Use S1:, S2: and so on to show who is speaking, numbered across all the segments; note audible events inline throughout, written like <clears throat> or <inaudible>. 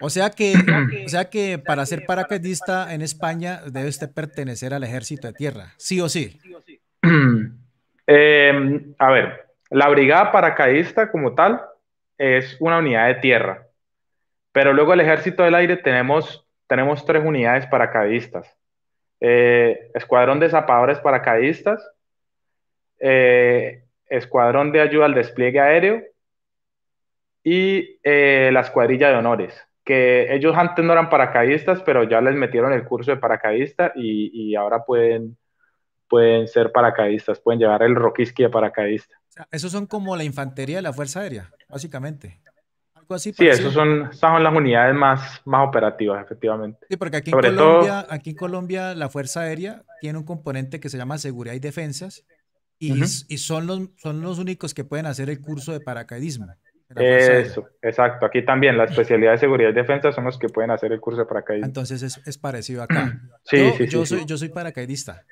S1: O sea que, o sea que para ser paracaidista en España debe usted pertenecer al ejército de tierra, sí o sí.
S2: <clears throat> Em, a ver, la brigada paracaidista como tal es una unidad de tierra, pero luego el ejército del aire tenemos, tres unidades paracaidistas. Eh, escuadrón de zapadores paracaidistas, eh, escuadrón de ayuda al despliegue aéreo y eh, la escuadrilla de honores que ellos antes no eran paracaidistas, pero ya les metieron el curso de paracaidista y, y ahora pueden, pueden ser paracaidistas, pueden llevar el roquisqui de paracaidista. esos son
S1: como la infantería de la Fuerza Aérea, básicamente. Algo así sí, esos
S2: son, esas son las unidades más, más operativas, efectivamente. Sí, porque aquí en, Colombia,
S1: aquí Colombia la Fuerza Aérea tiene un componente que se llama seguridad y defensas y, y son, los, son los únicos que pueden hacer el curso de paracaidismo.
S2: Eso, exacto. Aquí también la especialidad de seguridad y defensa son los que pueden hacer el curso de paracaidismo.
S1: Entonces es, parecido acá.
S2: <clears throat> yo, soy,
S1: Yo soy paracaidista.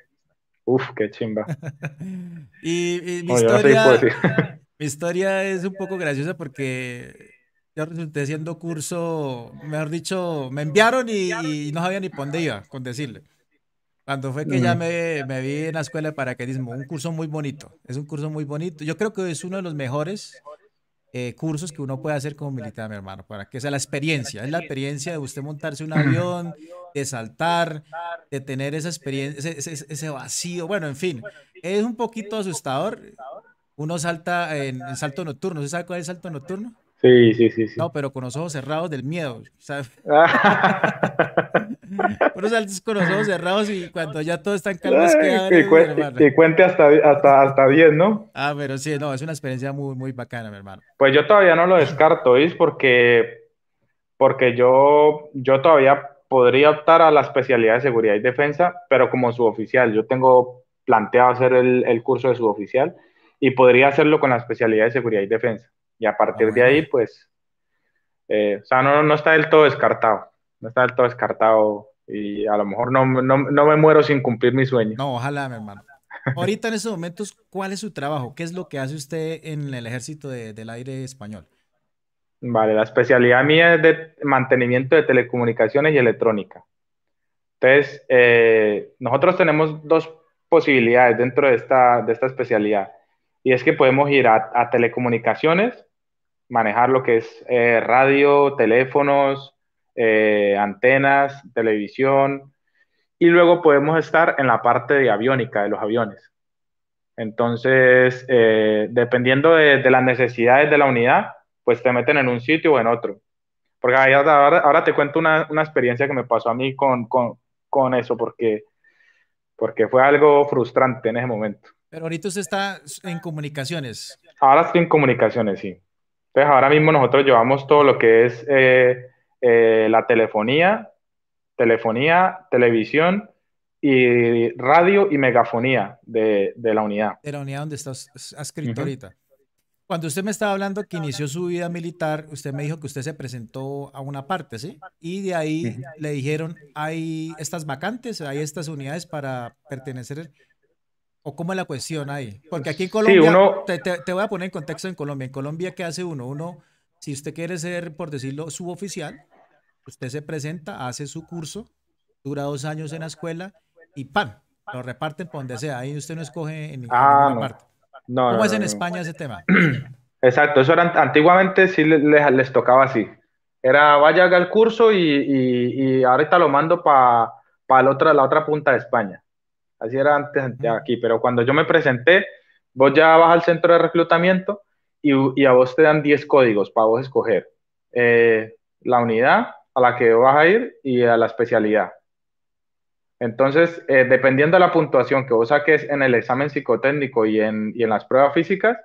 S2: Uf, qué chimba. <laughs> y, mi, historia, pues, <laughs>
S1: mi historia es un poco graciosa porque yo resulté haciendo curso, mejor dicho, me enviaron y, no sabía ni por dónde iba, con decirle. Cuando fue que ya me, me, vi en la escuela de paracaidismo, un curso muy bonito, es un curso muy bonito. Yo creo que es uno de los mejores eh, cursos que uno puede hacer como militar, mi hermano, para que sea la experiencia, es la experiencia de usted montarse un avión, <clears throat> de saltar, de tener esa experiencia, ese, vacío, bueno, en fin, es un poquito asustador. Uno salta en, en salto nocturno, ¿se sabe cuál es el salto nocturno?
S2: Sí, sí, sí,
S1: No, pero con los ojos cerrados del miedo, ¿sabes? <laughs> Ah. Uno con los ojos cerrados y cuando ya todo
S2: está en calma y cuente, hasta 10, ¿no?
S1: Ah, pero sí, no, es una experiencia muy,
S2: muy bacana, mi hermano. Pues yo todavía no lo descarto, es Porque, porque yo, yo todavía podría optar a la especialidad de seguridad y defensa, pero como suboficial. Yo tengo planteado hacer el, el curso de suboficial y podría hacerlo con la especialidad de seguridad y defensa. Y a partir de ah, ahí, pues, eh, o sea, no, no está del todo descartado, no está del todo descartado y a lo mejor no, me muero sin cumplir mi sueño. No, ojalá, mi hermano.
S1: Ahorita en estos momentos, ¿cuál es su trabajo? ¿Qué es lo que hace usted en el ejército del aire español?
S2: Vale, la especialidad mía es de mantenimiento de telecomunicaciones y electrónica. Entonces, eh, nosotros tenemos dos posibilidades dentro de esta, de esta especialidad. Y es que podemos ir a telecomunicaciones manejar lo que es eh, radio, teléfonos, eh, antenas, televisión, y luego podemos estar en la parte de aviónica de los aviones. Entonces, eh, dependiendo de, las necesidades de la unidad, pues te meten en un sitio o en otro. Porque ahora, te cuento una, experiencia que me pasó a mí con, eso, porque, porque fue algo frustrante en ese momento. Pero ahorita usted está en comunicaciones. Ahora estoy en comunicaciones, sí. Entonces, ahora mismo nosotros llevamos todo lo que es eh, eh, la telefonía, telefonía, televisión y radio y megafonía de, la unidad.
S1: De la unidad donde estás escrito ahorita. Cuando usted me estaba hablando que inició su vida militar, usted me dijo que usted se presentó a una parte, ¿sí? Y de ahí le dijeron, hay estas vacantes, hay estas unidades para pertenecer ¿O cómo es la cuestión ahí? Porque aquí en Colombia, te, te, voy a poner en contexto en Colombia. En Colombia, ¿qué hace uno? Uno, si usted quiere ser, por decirlo, suboficial, usted se presenta, hace su curso, dura dos años en la escuela y ¡pam! Lo reparten por donde sea. Ahí usted no escoge en ninguna ah, no. parte. ¿Cómo es en España ese tema?
S2: <clears throat> Exacto, eso era, antiguamente sí les, les tocaba así. Era, vaya, haga el curso y, y, y ahorita lo mando para la, otra, la otra punta de España. Así era antes aquí, pero cuando yo me presenté, vos ya vas al centro de reclutamiento y, a vos te dan 10 códigos para vos escoger eh, la unidad a la que vas a ir y a la especialidad. Entonces, eh, dependiendo de la puntuación que vos saques en el examen psicotécnico y en, las pruebas físicas,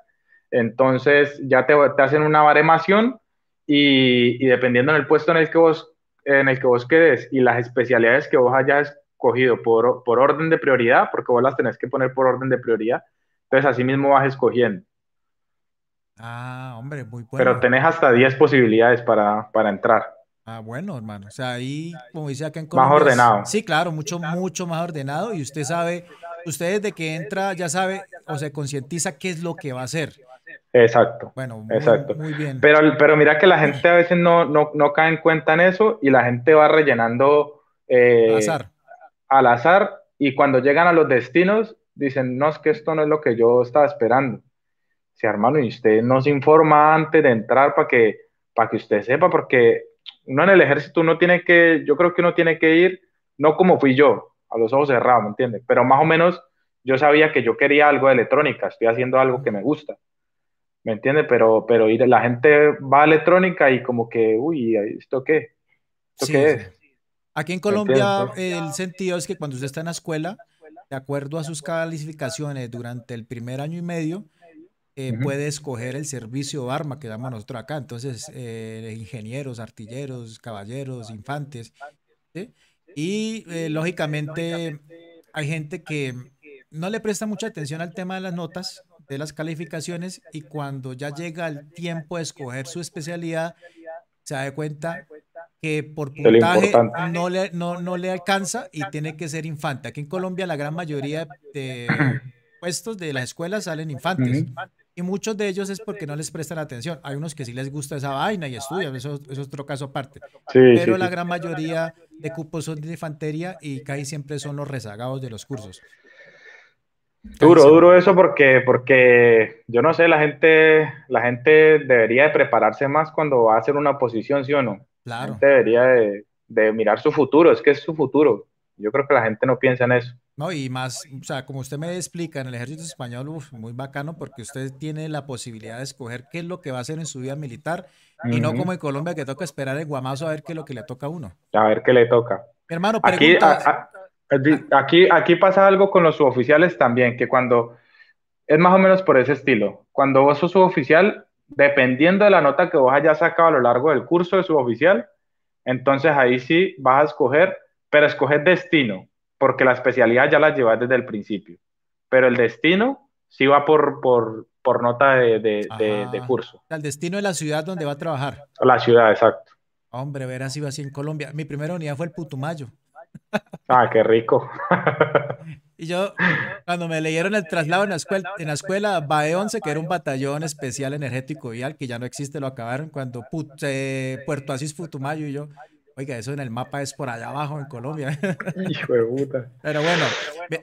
S2: entonces ya te, te hacen una baremación y, dependiendo del puesto en el que vos en el que vos quedes y las especialidades que vos hayas cogido por, por orden de prioridad, porque vos las tenés que poner por orden de prioridad. Entonces, así mismo vas escogiendo.
S1: Ah, hombre, muy bueno. Pero
S2: tenés hasta 10 posibilidades para, entrar. Ah,
S1: bueno, hermano. O sea, ahí, como dice acá en Más ordenado. Sí, claro, mucho, mucho más ordenado. Y usted sabe, usted desde que entra ya sabe o se concientiza qué es lo que va a hacer.
S2: Exacto. Bueno, muy, bien. Pero, pero mira que la gente a veces no, cae en cuenta en eso y la gente va rellenando. Eh, azar al azar y cuando llegan a los destinos dicen, no, es que esto no es lo que yo estaba esperando. Si hermano, y usted nos informa antes de entrar para que, que usted sepa, porque uno en el ejército no tiene que, yo creo que uno tiene que ir, no como fui yo, a los ojos cerrados, ¿me entiende? Pero más o menos yo sabía que yo quería algo de electrónica, estoy haciendo algo que me gusta, ¿me entiende? Pero, pero la gente va a electrónica y como que, uy, ¿esto qué? ¿Esto qué es?
S1: Aquí en Colombia el sentido es que cuando usted está en la escuela, de acuerdo a sus calificaciones durante el primer año y medio, eh, puede escoger el servicio arma que damos nosotros acá. Entonces, eh, ingenieros, artilleros, caballeros, infantes. ¿sí? Y eh, lógicamente hay gente que no le presta mucha atención al tema de las notas, de las calificaciones, y cuando ya llega el tiempo de escoger su especialidad, se da cuenta que por puntaje no le, no, no le alcanza y tiene que ser infante. Aquí en Colombia la gran mayoría de <clears throat> puestos de las escuelas salen infantes. Y muchos de ellos es porque no les prestan atención. Hay unos que sí les gusta esa vaina y estudian, eso, es otro caso aparte. Pero la gran mayoría de cupos son de infantería y casi siempre son los rezagados de los cursos. duro, duro
S2: eso porque, porque yo no sé, la gente, la gente debería de prepararse más cuando va a hacer una posición, ¿sí o no? Claro. debería de, mirar su futuro, es que es su futuro. Yo creo que la gente no piensa en eso. No, y
S1: más, o sea, como usted me explica, en el ejército español, muy bacano, porque usted tiene la posibilidad de escoger qué es lo que va a hacer en su vida militar, y no como en Colombia que toca esperar el guamazo a ver qué es lo que le toca a uno.
S2: A ver qué le toca. hermano, pregunta, Aquí, eh, Aquí, aquí pasa algo con los suboficiales también, que cuando es más o menos por ese estilo. Cuando vos sos suboficial, Dependiendo de la nota que vos hayas sacado a lo largo del curso de suboficial, entonces ahí sí vas a escoger, pero escoger destino, porque la especialidad ya la llevas desde el principio. Pero el destino sí va por, por, nota de, ah. curso.
S1: El destino de la ciudad donde va a trabajar.
S2: La ciudad, exacto.
S1: Hombre, verás si va así en Colombia. Mi primera unidad fue el Putumayo.
S2: Ah, qué rico.
S1: <laughs> Y yo, cuando me leyeron el traslado en la escuela, en la escuela BAE 11, que era un batallón especial energético vial, que ya no existe, lo acabaron cuando Puerto Asís Futumayo y yo, Oiga, eso en el mapa es por allá abajo en Colombia. <laughs> Hijo Pero bueno,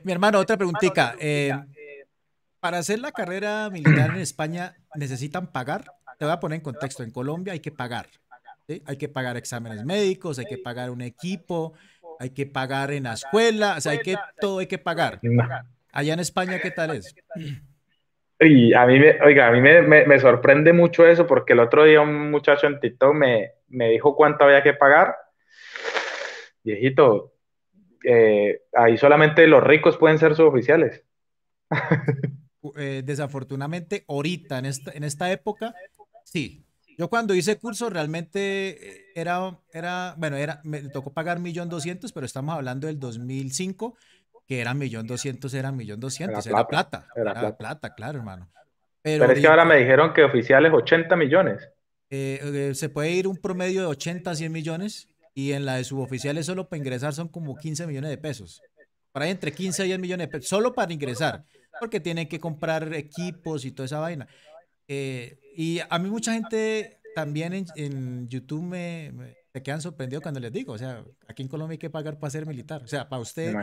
S1: mi, hermano, otra preguntita. Em, eh, para hacer la carrera militar en España, ¿necesitan pagar? Te voy a poner en contexto. En Colombia hay que pagar. Hay que pagar exámenes médicos, hay que pagar un equipo, hay que pagar en la escuela, o sea, hay que todo hay que pagar. Allá en España, ¿qué tal es?
S2: Y a mí, me, oiga, a mí me, sorprende mucho eso porque el otro día un muchacho en TikTok me, me dijo cuánto había que pagar. Viejito, eh, ahí solamente los ricos pueden ser suboficiales.
S1: <laughs> Eh, desafortunadamente, ahorita, en esta, en esta época, sí, yo cuando hice curso realmente eh, era, era bueno, era, me tocó pagar millón doscientos, pero estamos hablando del 2005, que era millón doscientos, era millón doscientos, era plata, era
S2: plata, claro, hermano. Pero, es que ahora me dijeron que oficiales 80 millones.
S1: Eh, eh, se puede ir un promedio de 80 a 100 millones y en la de suboficiales solo para ingresar son como 15 millones de pesos. Para ahí entre 15 y 10 millones de pesos, solo para ingresar, porque tienen que comprar equipos y toda esa vaina. Eh, y a mí mucha gente también en, YouTube me, quedan sorprendidos cuando les digo, o sea, aquí en Colombia hay que pagar para ser militar. O sea, para usted,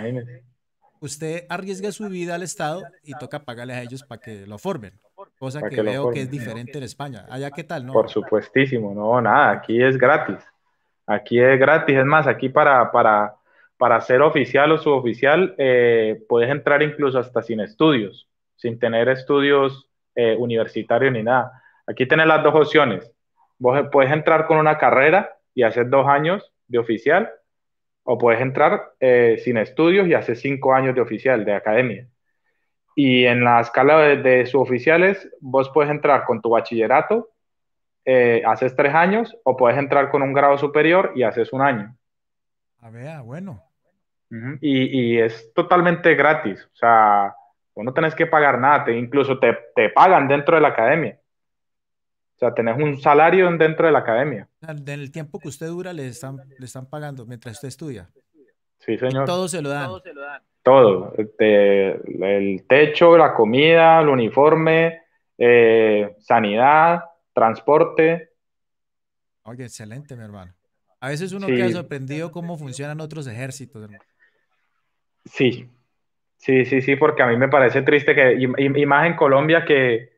S1: usted arriesga su vida al Estado y toca pagarle a ellos para que lo formen. Cosa que, veo que es diferente en España. Allá, ¿qué tal? Por
S2: supuestísimo, no, nada, aquí es gratis. Aquí es gratis, es más, aquí para, para, para ser oficial o suboficial eh, puedes entrar incluso hasta sin estudios, sin tener estudios eh, universitarios ni nada. Aquí tenés las dos opciones. Vos puedes entrar con una carrera y hacer dos años de oficial, o puedes entrar eh, sin estudios y hacer cinco años de oficial, de academia. Y en la escala de, de suboficiales, vos puedes entrar con tu bachillerato, eh, haces tres años, o puedes entrar con un grado superior y haces un año. A ah, ver, bueno. y, es totalmente gratis, o sea, vos no tenés que pagar nada, incluso te pagan dentro de la academia. O sea, tenés un salario dentro de la academia.
S1: En el tiempo que usted dura le están, le están pagando mientras usted estudia.
S2: Sí, señor. todo se lo dan. Todo. Este, el techo, la comida, el uniforme, eh, sanidad, transporte.
S1: Oye, excelente, mi hermano.
S2: A veces uno queda
S1: sorprendido cómo funcionan otros ejércitos,
S2: Sí, sí, sí, sí, porque a mí me parece triste que, y más en Colombia que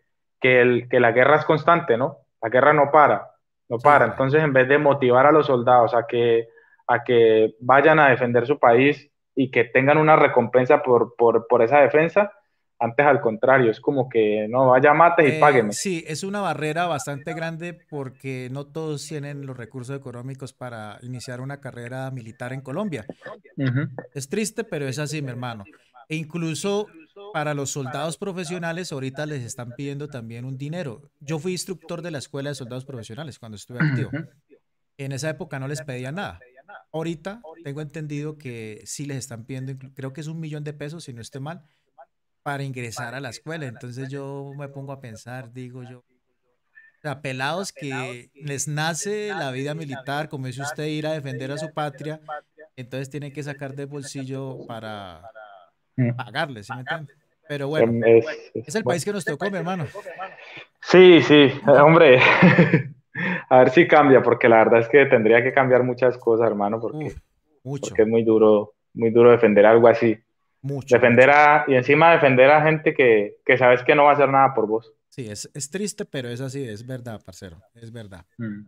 S2: que, la guerra es constante, ¿no? La guerra no para, no para. Entonces, en vez de motivar a los soldados a que, a que vayan a defender su país y que tengan una recompensa por, por, por esa defensa, antes al contrario, es como que no, vaya, mate y eh, págueme. Sí, es
S1: una barrera bastante grande porque no todos tienen los recursos económicos para iniciar una carrera militar en Colombia. Es triste, pero es así, mi hermano. E incluso para los soldados profesionales ahorita les están pidiendo también un dinero. Yo fui instructor de la escuela de soldados profesionales cuando estuve activo. En esa época no les pedía nada. Ahorita tengo entendido que sí les están pidiendo, creo que es un millón de pesos, si no esté mal, para ingresar a la escuela. Entonces yo me pongo a pensar, digo yo, apelados que les nace la vida militar, como dice usted, ir a defender a su patria, entonces tienen que sacar de bolsillo para pagarles, me
S2: Pero bueno, es, el país que
S1: nos tocó, mi hermano.
S2: Sí, sí, hombre. <laughs> A ver si cambia, porque la verdad es que tendría que cambiar muchas cosas, hermano, porque, mucho. porque es muy duro, muy duro defender algo así. Mucho. Defender a, y encima defender a gente que, sabes que no va a hacer nada por vos. Sí, es, triste, pero
S1: es así, es verdad, parcero, es verdad. Mm.